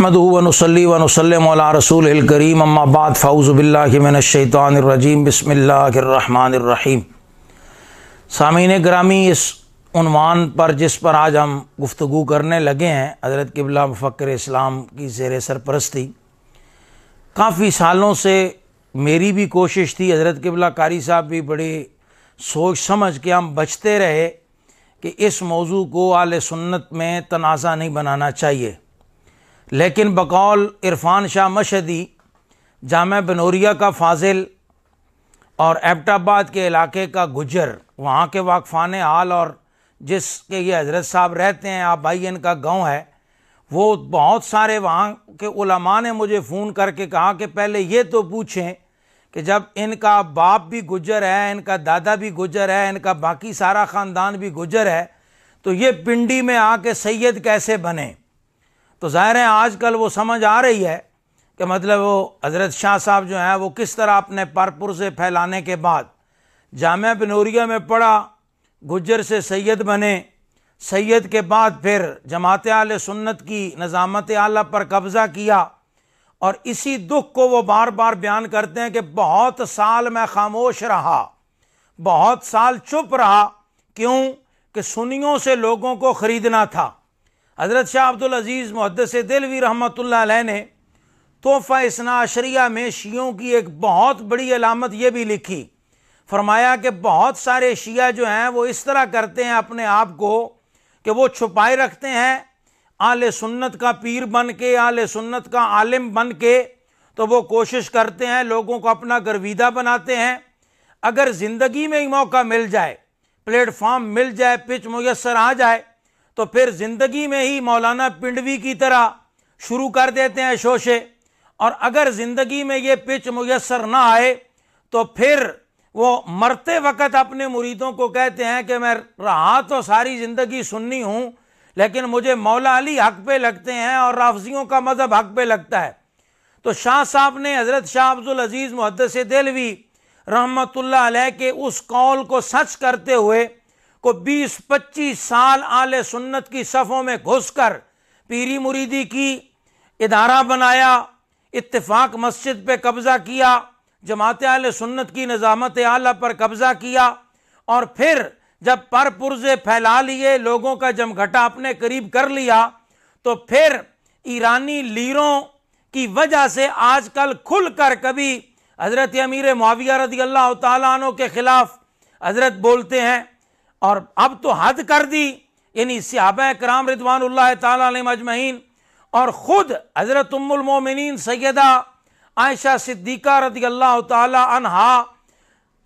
नहमद वनसली वनसलम रसूल करीम अम्माबाद फ़ाउज़बिल्लाशैतरजीम बसमीम सामीन ग्रामी इस उनवान पर जिस पर आज हम गुफ्तु करने लगे हैं हज़रत किबला फ़क्र इस्लाम की जेर सरपरस्ती काफ़ी सालों से मेरी भी कोशिश थी हज़रत किबला कारी साहब भी बड़ी सोच समझ के हम बचते रहे कि इस मौजू को आल सुन्नत में तनाज़ा नहीं बनाना चाहिए लेकिन बकौल इरफान शाह मशदी जाम बनोरिया का फाजिल और एबटाबाद के इलाके का गुजर वहाँ के वाकफान हाल और जिसके ये हजरत साहब रहते हैं आप भाई इनका गांव है वो बहुत सारे वहाँ के उलमा ने मुझे फ़ोन करके कहा कि पहले ये तो पूछें कि जब इनका बाप भी गुजर है इनका दादा भी गुजर है इनका बाकी सारा ख़ानदान भी गुजर है तो ये पिंडी में आके सैयद कैसे बने तो ज़ाहिर है आजकल वो समझ आ रही है कि मतलब वो हज़रत शाह साहब जो हैं वो किस तरह अपने परपुर से फैलाने के बाद जाम बनोरिया में पढ़ा गुजर से सैयद बने सैयद के बाद फिर जमात आल सुन्नत की नज़ामत आला पर कब्ज़ा किया और इसी दुख को वो बार बार बयान करते हैं कि बहुत साल मैं खामोश रहा बहुत साल चुप रहा क्यों कि सुनियों से लोगों को ख़रीदना था हज़रत शाह अब्दुल अज़ीज़ मुहदस दिलवी रहमत ने तोहफ़ा इसना अशरिया में शीयों की एक बहुत बड़ी अलामत यह भी लिखी फरमाया कि बहुत सारे शिया जो हैं वो इस तरह करते हैं अपने आप को कि वो छुपाए रखते हैं आल सुन्नत का पीर बन के आल सुन्नत का आलिम बन के तो वो कोशिश करते हैं लोगों को अपना गर्विदा बनाते हैं अगर ज़िंदगी में ही मौका मिल जाए प्लेटफॉर्म मिल जाए पिच मैसर आ जाए तो फिर ज़िंदगी में ही मौलाना पिंडवी की तरह शुरू कर देते हैं शोशे और अगर ज़िंदगी में ये पिच मुयसर ना आए तो फिर वो मरते वक्त अपने मुरीदों को कहते हैं कि मैं रहा तो सारी ज़िंदगी सुननी हूं लेकिन मुझे मौला अली हक पे लगते हैं और राफजियों का मज़हब हक पे लगता है तो शाह साहब ने हज़रत शाह अब्दुल अजीज़ मुहदस दिलवी रहमतुल्लाह के उस कौल को सच करते हुए को 20-25 साल आल सुन्नत की सफ़ों में घुसकर पीरी मुरीदी की इदारा बनाया इत्तेफाक मस्जिद पे कब्ज़ा किया जमात आल सुन्नत की निज़ामत आला पर कब्ज़ा किया और फिर जब पर पुरजे फैला लिए लोगों का जमघटा अपने करीब कर लिया तो फिर ईरानी लीरों की वजह से आजकल खुल कर कभी हज़रत अमीर माविया रदी अल्लाह तु के ख़िलाफ़ हज़रत बोलते हैं और अब तो हद कर दी यानी सहाब कराम रिदवान तजमहन और ख़ुद हज़रत उम्मिन सैदा आयशा सिद्दीक़ा रदी अल्लाह तहा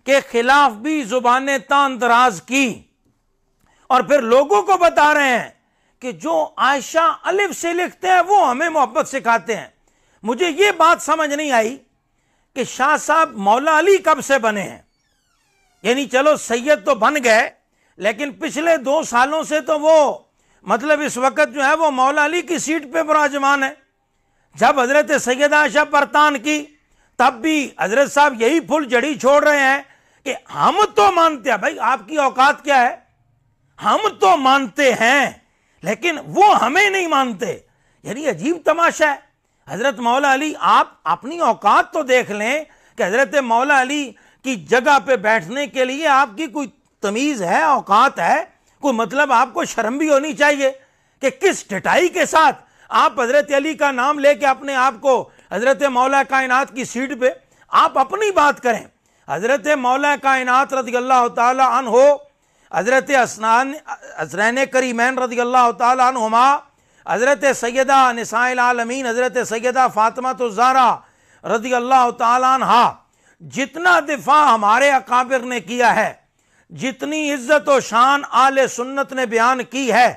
के ख़िलाफ़ भी ज़ुबान तान दराज की और फिर लोगों को बता रहे हैं कि जो आयशा अलिफ से लिखते हैं वो हमें मोहब्बत सिखाते हैं मुझे ये बात समझ नहीं आई कि शाह साहब मौला अली कब से बने हैं यानी चलो सैयद तो बन गए लेकिन पिछले दो सालों से तो वो मतलब इस वक्त जो है वो मौला अली की सीट पे विराजमान है जब हज़रत सैद आशा परतान की तब भी हज़रत साहब यही फुल जड़ी छोड़ रहे हैं कि हम तो मानते हैं भाई आपकी औकात क्या है हम तो मानते हैं लेकिन वो हमें नहीं मानते यानी अजीब तमाशा है हज़रत मौला अली आप अपनी औकात तो देख लें कि हज़रत मौला अली की जगह पे बैठने के लिए आपकी कोई तमीज़ है औकात है कोई मतलब आपको शर्म भी होनी चाहिए कि किस डटाई के साथ आप हज़रत अली का नाम लेके अपने आप को हज़रत मौला कायनात की सीट पे आप अपनी बात करें हज़रत मौला कायनात रजी अल्लाह तन हो हज़रत असनान हसरैन करीमैन रजी अल्लाह तन हुमा हज़रत सैदा नसाइल आलमीन हज़रत सैदा फातमा तो ज़ारा रजी अल्लाह तन हा जितना दिफा हमारे अकाबिर ने किया है जितनी इज्जत और शान आल सुन्नत ने बयान की है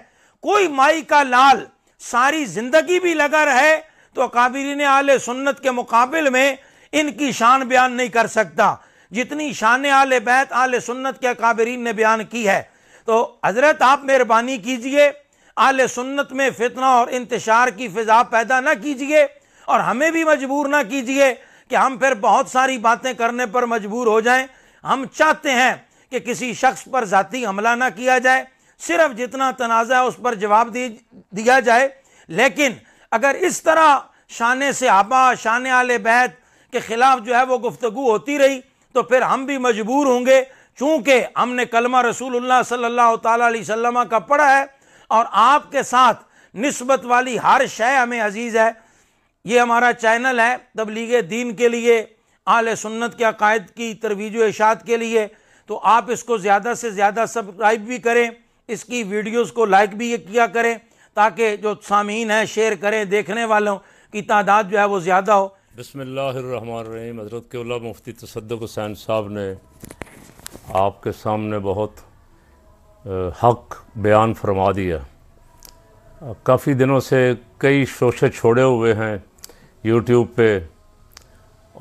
कोई माई का लाल सारी जिंदगी भी लगा रहे तो ने आल सुन्नत के मुकाबले में इनकी शान बयान नहीं कर सकता जितनी शान आल बैत आल सुन्नत के काबरीन ने बयान की है तो हज़रत आप मेहरबानी कीजिए आल सुन्नत में फितना और इंतशार की फिजा पैदा ना कीजिए और हमें भी मजबूर ना कीजिए कि हम फिर बहुत सारी बातें करने पर मजबूर हो जाएं हम चाहते हैं कि किसी शख्स पर ज़ाती हमला ना किया जाए सिर्फ जितना तनाज़ा है उस पर जवाब दिया जाए लेकिन अगर इस तरह शान से आबा शान आल बैत के ख़िलाफ़ जो है वो गुफ्तु होती रही तो फिर हम भी मजबूर होंगे चूँकि हमने कलमा रसूलुल्लाह सल्लल्लाहु अलैहि वसल्लम का पढ़ा है और आपके साथ नस्बत वाली हर शय हमें अजीज़ है ये हमारा चैनल है तबलीग दीन के लिए आल सुन्नत के अकायद की तरवीज इशात के लिए तो आप इसको ज़्यादा से ज़्यादा सब्सक्राइब भी करें इसकी वीडियोस को लाइक भी किया करें ताकि जो सामीन है शेयर करें देखने वालों की तादाद जो है वो ज़्यादा हो बसमीम हज़रत के मुफ्ती तसदक हुसैन साहब ने आपके सामने बहुत हक बयान फरमा दिया काफ़ी दिनों से कई शोशे छोड़े हुए हैं यूट्यूब पे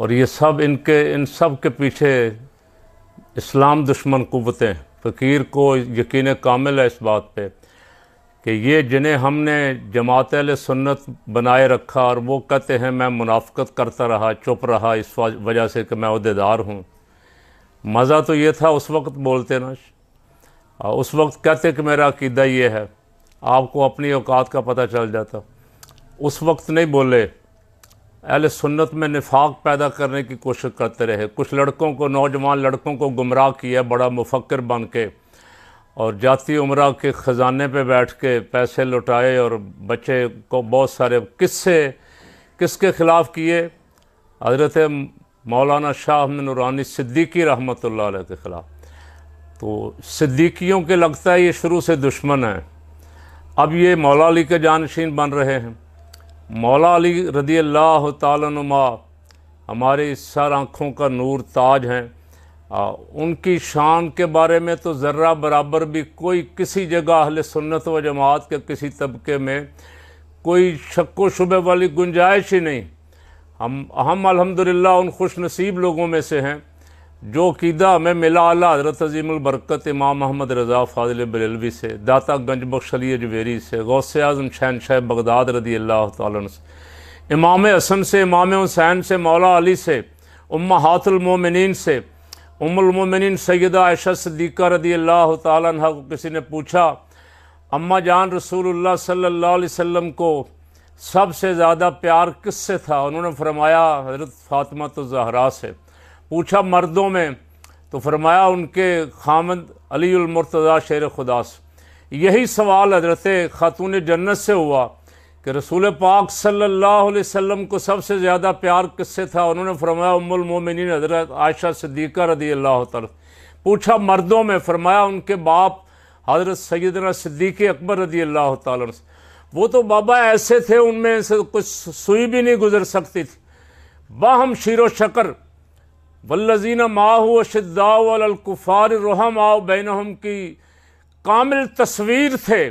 और ये सब इनके इन सब के पीछे इस्लाम दुश्मन कुवतें फ़कीर को यकीन कामिल है इस बात पर कि ये जिन्हें हमने जमात सुन्नत बनाए रखा और वो कहते हैं मैं मुनाफ़त करता रहा चुप रहा इस वजह से कि मैं अहदेदार हूँ मज़ा तो ये था उस वक्त बोलते ना उस वक्त कहते कि मेरा अकीदा ये है आपको अपनी औकात का पता चल जाता उस वक्त नहीं बोले अहल सुन्नत में निफाक पैदा करने की कोशिश करते रहे कुछ लड़कों को नौजवान लड़कों को गुमराह किया बड़ा मुफक्र बन के और जाति उम्र के ख़जाने पर बैठ के पैसे लुटाए और बच्चे को बहुत सारे किससे किसके ख़िलाफ़ किए हज़रत मौलाना शाह में नूरानी सिद्दीकी रहमत के ख़िलाफ़ तो सिद्दीकियों के लगता है ये शुरू से दुश्मन हैं अब ये मौला अली के जानशीन बन रहे हैं मौला अली रदी अल्लाह तुमा हमारे सर आँखों का नूर ताज हैं उनकी शान के बारे में तो ज़र्रा बराबर भी कोई किसी जगह अहल सुन्नत व जमात के किसी तबके में कोई शक् व शुबे वाली गुंजाइश ही नहीं हम हम अलहमदिल्ला उन खुश नसीब लोगों में से हैं जो कीदा हमें मिला अला हजरत अलबरकत इमाम मोहम्मद रज़ा फाजिल बरेलवी से दाता गंज बख्श अली अजवेरी से गौस आजम शहन शाह बगदाद रदी अल्लाह से इमाम हसन से इमाम हुसैन से मौला अली से उम्मा हाथमिन से उमुलमोमिन सैद आयशा सदीक़ा रदी अल्लाह तह को किसी ने पूछा अम्मा जान रसूल सल्लाम अलैहि को सबसे ज़्यादा प्यार किससे था उन्होंने फरमाया हज़रत फातमा तो जहरा से पूछा मर्दों में तो फरमाया उनके खामद अलीमरतज़ा शेर खुदास यही सवाल हजरत ख़ातून जन्नत से हुआ कि रसूल पाक सल्लल्लाहु अलैहि वसल्लम को सबसे ज़्यादा प्यार किससे था उन्होंने फरमाया मोमिन हजरत आयशा सिद्दीक़ा रदी अल्लाह तल पूछा मर्दों में फरमाया उनके बाप हजरत सैदना सिद्दीक़ अकबर रदी अल्लाह त वो तो बाबा ऐसे थे उनमें से कुछ सुई भी नहीं गुजर सकती थी बाहम शीर शकर वल्लजीन माहू शिद्दाकुफ़ार रहम आओ बैनहम की कामिल तस्वीर थे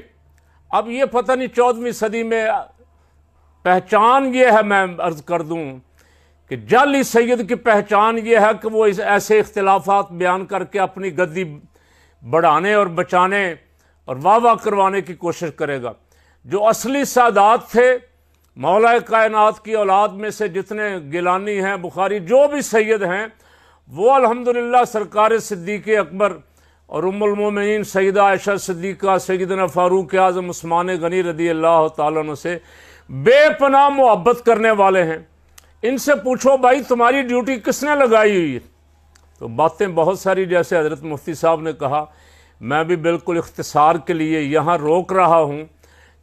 अब ये पता नहीं चौदहवीं सदी में पहचान ये है मैं अर्ज़ कर दूँ कि जाली सैद की पहचान ये है कि वो इस ऐसे इख्तलाफात बयान करके अपनी गद्दी बढ़ाने और बचाने और वाह वाह करवाने की कोशिश करेगा जो असली सादात थे मौला कायनात की औलाद में से जितने गिलानी हैं बुखारी जो भी सैद हैं वो अल्हम्दुलिल्लाह सरकार सिद्दीक अकबर और उमुलमोमिन सैदा आयशा सिद्दीक़ा सैदना फ़ारूक आज़म उस्मान गनी रदी अल्लाह तन से बेपनाह मोहब्बत करने वाले हैं इनसे पूछो भाई तुम्हारी ड्यूटी किसने लगाई हुई है तो बातें बहुत सारी जैसे हज़रत मुफ्ती साहब ने कहा मैं भी बिल्कुल इख्तसार के लिए यहाँ रोक रहा हूँ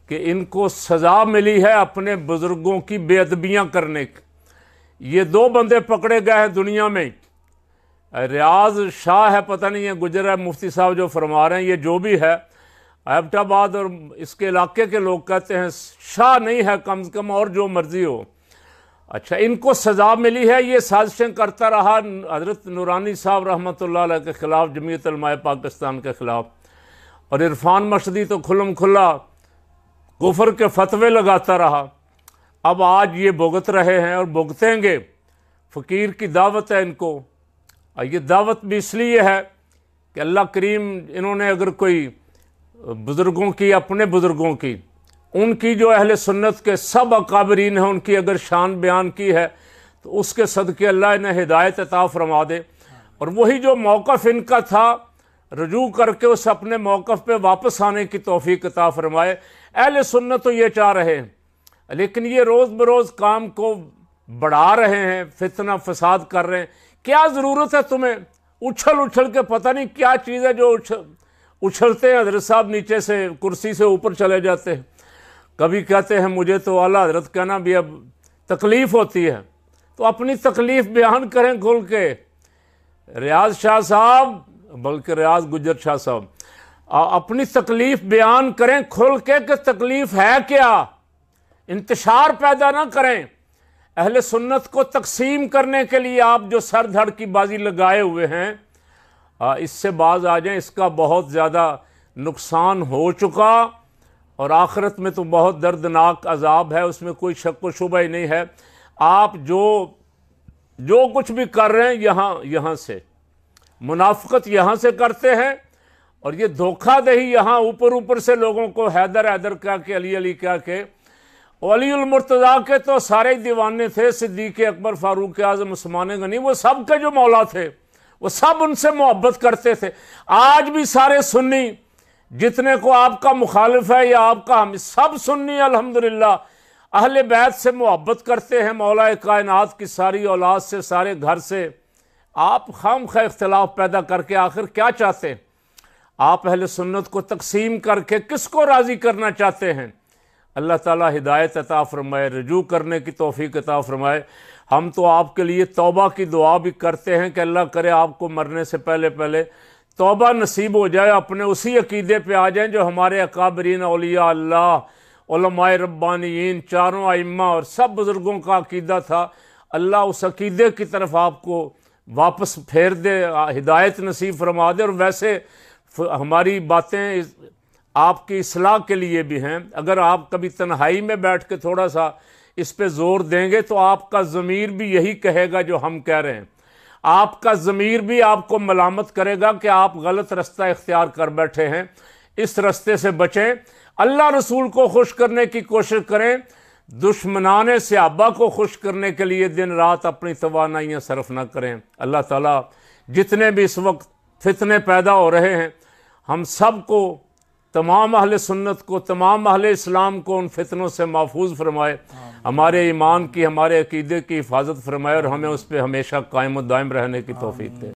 कि इनको सज़ा मिली है अपने बुज़ुर्गों की बेअदबियाँ करने की ये दो बंदे पकड़े गए हैं दुनिया में रियाज शाह है पता नहीं है गुजर है मुफ्ती साहब जो फरमा रहे हैं ये जो भी है एबटाबाद और इसके इलाके के लोग कहते हैं शाह नहीं है कम से कम और जो मर्ज़ी हो अच्छा इनको सज़ा मिली है ये साजिशें करता रहा हज़रत नूरानी साहब रहमत के ख़िलाफ़ जमीयत पाकिस्तान के ख़िलाफ़ और इरफान मशदी तो खुलम खुला कुफर के फतवे लगाता रहा अब आज ये भुगत रहे हैं और भुगतेंगे फ़कीर की दावत है इनको और ये दावत भी इसलिए है कि अल्लाह करीम इन्होंने अगर कोई बुज़ुर्गों की अपने बुज़ुर्गों की उनकी जो अहले सुन्नत के सब अकाबरीन हैं उनकी अगर शान बयान की है तो उसके सदक़े अल्लाह इन्हें हिदायत अता फरमा दे और वही जो मौक़ इनका था रजू करके उस अपने मौक़ पर वापस आने की तोफ़ी अता फरमाए अहल सुन्नत तो ये चाह रहे हैं लेकिन ये रोज़ बरोज़ काम को बढ़ा रहे हैं फितना फसाद कर रहे हैं क्या ज़रूरत है तुम्हें उछल उछल के पता नहीं क्या चीज़ है जो उछल उछलते हैं हजरत साहब नीचे से कुर्सी से ऊपर चले जाते हैं कभी कहते हैं मुझे तो अला हजरत कहना भी अब तकलीफ़ होती है तो अपनी तकलीफ़ बयान करें खुल के रियाज शाह साहब बल्कि रियाज गुजर शाह साहब अपनी तकलीफ बयान करें खुल के कि तकलीफ है क्या इंतशार पैदा ना करें अहल सुन्नत को तकसीम करने के लिए आप जो सर धड़ की बाजी लगाए हुए हैं इससे बाज आ जाएं इसका बहुत ज़्यादा नुकसान हो चुका और आखिरत में तो बहुत दर्दनाक अजाब है उसमें कोई शक व शुबा ही नहीं है आप जो जो कुछ भी कर रहे हैं यहाँ यहाँ से मुनाफ़त यहाँ से करते हैं और ये धोखा दही यहाँ ऊपर ऊपर से लोगों को हैदर हैदर क्या के अली अली क्या के वलीमरतदा के तो सारे दीवाने थे सिद्दीक अकबर फारूक आजम उस्मान गनी वो सब के जो मौला थे वो सब उनसे मोहब्बत करते थे आज भी सारे सुन्नी जितने को आपका मुखालिफ है या आपका हम सब सुन्नी अलहमदिल्ला अहल बैत से मोहब्बत करते हैं मौला कायन की सारी औलाद से सारे घर से आप खाम खा इख्तलाफ पैदा करके आखिर क्या चाहते हैं आप अहल सुन्नत को तकसीम करके किसको राज़ी करना चाहते हैं अल्लाह ताला हिदायत अता फ़रमाए रजू करने की तोफ़ी अता फ़रमाए हम तो आपके लिए तौबा की दुआ भी करते हैं कि अल्लाह करे आपको मरने से पहले पहले तौबा नसीब हो जाए अपने उसी अकीदे पे आ जाएं जो हमारे अकाबरीन अलिया अल्लाह रब्बानीन चारों आइम्मा और सब बुज़ुर्गों का अकीदा था अल्लाह उस अकीदे की तरफ आपको वापस फेर दे हिदायत नसीब फरमा दे और वैसे हमारी बातें आपकी सलाह के लिए भी हैं अगर आप कभी तन्हाई में बैठ के थोड़ा सा इस पर ज़ोर देंगे तो आपका ज़मीर भी यही कहेगा जो हम कह रहे हैं आपका ज़मीर भी आपको मलामत करेगा कि आप गलत रास्ता इख्तियार कर बैठे हैं इस रास्ते से बचें अल्लाह रसूल को खुश करने की कोशिश करें दुश्मनान सहाबा को खुश करने के लिए दिन रात अपनी तोानाइयाँ सरफ ना करें अल्लाह ताला जितने भी इस वक्त फितने पैदा हो रहे हैं हम सब को तमाम अहल सुन्नत को तमाम अहल इस्लाम को उन फितनों से महफूज फरमाए हमारे ईमान की हमारे अकीदे की हिफाजत फरमाए और हमें उस पर हमेशा कायम दायम रहने की तोफ़ी दे